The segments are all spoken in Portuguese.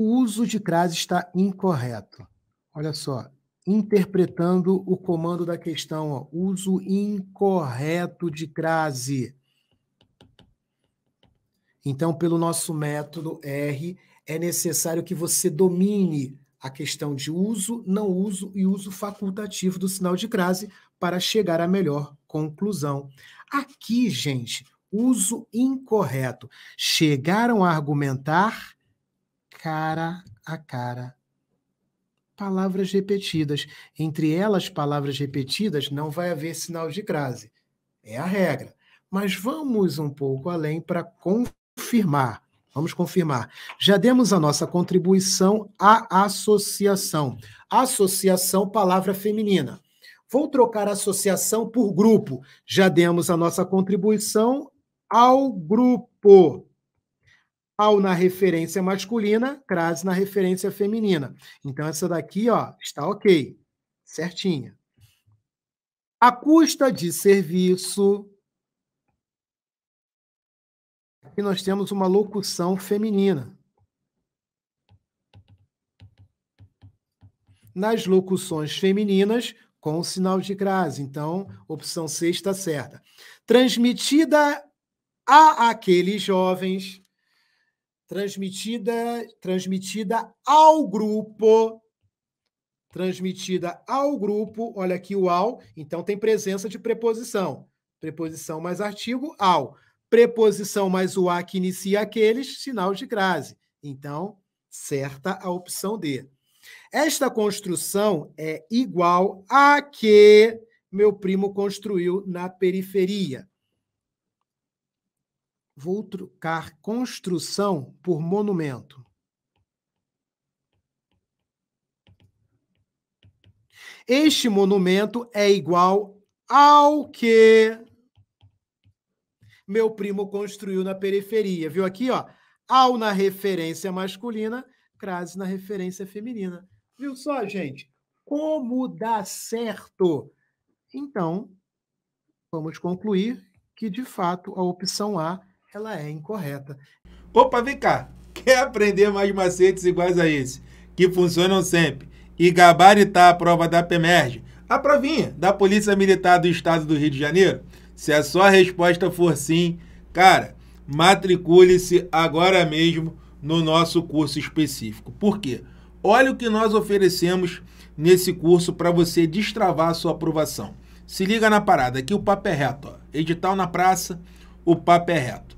O uso de crase está incorreto. Olha só, interpretando o comando da questão, ó, uso incorreto de crase. Então, pelo nosso método R, é necessário que você domine a questão de uso, não uso e uso facultativo do sinal de crase para chegar à melhor conclusão. Aqui, gente, uso incorreto. Chegaram a argumentar cara a cara. Palavras repetidas. Entre elas, palavras repetidas, não vai haver sinal de crase. É a regra. Mas vamos um pouco além para confirmar. Vamos confirmar. Já demos a nossa contribuição à associação. Associação, palavra feminina. Vou trocar associação por grupo. Já demos a nossa contribuição ao grupo ao na referência masculina, crase na referência feminina. Então, essa daqui ó, está ok, certinha. A custa de serviço. Aqui nós temos uma locução feminina. Nas locuções femininas, com o sinal de crase. Então, opção C está certa. Transmitida a aqueles jovens transmitida transmitida ao grupo transmitida ao grupo olha aqui o ao então tem presença de preposição preposição mais artigo ao preposição mais o a que inicia aqueles sinal de crase então certa a opção D esta construção é igual a que meu primo construiu na periferia Vou trocar construção por monumento. Este monumento é igual ao que meu primo construiu na periferia. Viu aqui, ó? Ao na referência masculina, crase na referência feminina. Viu só, gente? Como dá certo? Então, vamos concluir que, de fato, a opção A ela é incorreta. Opa, vem cá. Quer aprender mais macetes iguais a esse, que funcionam sempre, e gabaritar a prova da PEMERGE, a provinha da Polícia Militar do Estado do Rio de Janeiro? Se a sua resposta for sim, cara, matricule-se agora mesmo no nosso curso específico. Por quê? Olha o que nós oferecemos nesse curso para você destravar a sua aprovação. Se liga na parada, aqui o papo é reto. Ó. Edital na praça, o papo é reto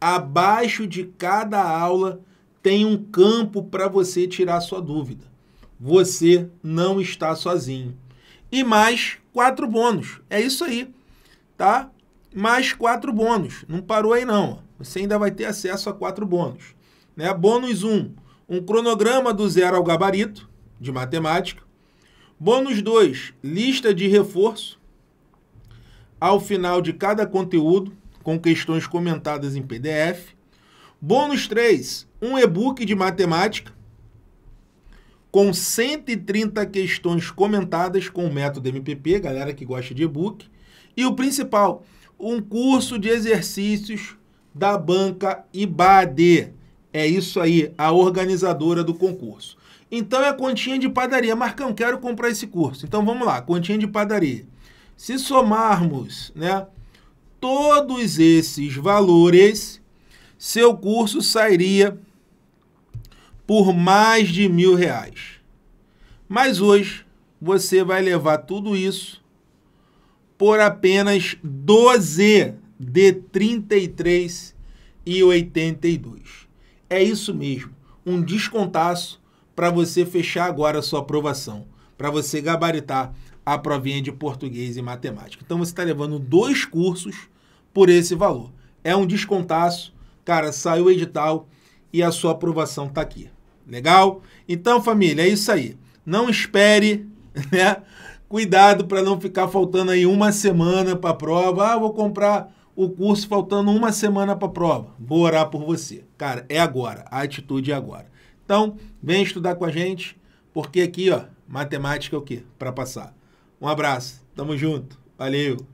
Abaixo de cada aula tem um campo para você tirar sua dúvida. Você não está sozinho. E mais quatro bônus. É isso aí, tá? Mais quatro bônus. Não parou aí não. Você ainda vai ter acesso a quatro bônus. Né? Bônus 1, um, um cronograma do zero ao gabarito de matemática. Bônus 2, lista de reforço ao final de cada conteúdo com questões comentadas em PDF. Bônus 3, um e-book de matemática com 130 questões comentadas com o método MPP, galera que gosta de e-book. E o principal, um curso de exercícios da banca IBAD. É isso aí, a organizadora do concurso. Então é a continha de padaria. Marcão, quero comprar esse curso. Então vamos lá, continha de padaria. Se somarmos, né, todos esses valores, seu curso sairia por mais de mil reais. Mas hoje você vai levar tudo isso por apenas 12 de 33 e 82. É isso mesmo, um descontaço para você fechar agora a sua aprovação, para você gabaritar a provinha de português e matemática. Então você está levando dois cursos por esse valor. É um descontaço, cara, saiu o edital e a sua aprovação está aqui. Legal? Então, família, é isso aí. Não espere, né? Cuidado para não ficar faltando aí uma semana para a prova. Ah, vou comprar o curso faltando uma semana para a prova. Vou orar por você. Cara, é agora. A atitude é agora. Então, vem estudar com a gente, porque aqui, ó, matemática é o quê? Para passar. Um abraço, tamo junto, valeu!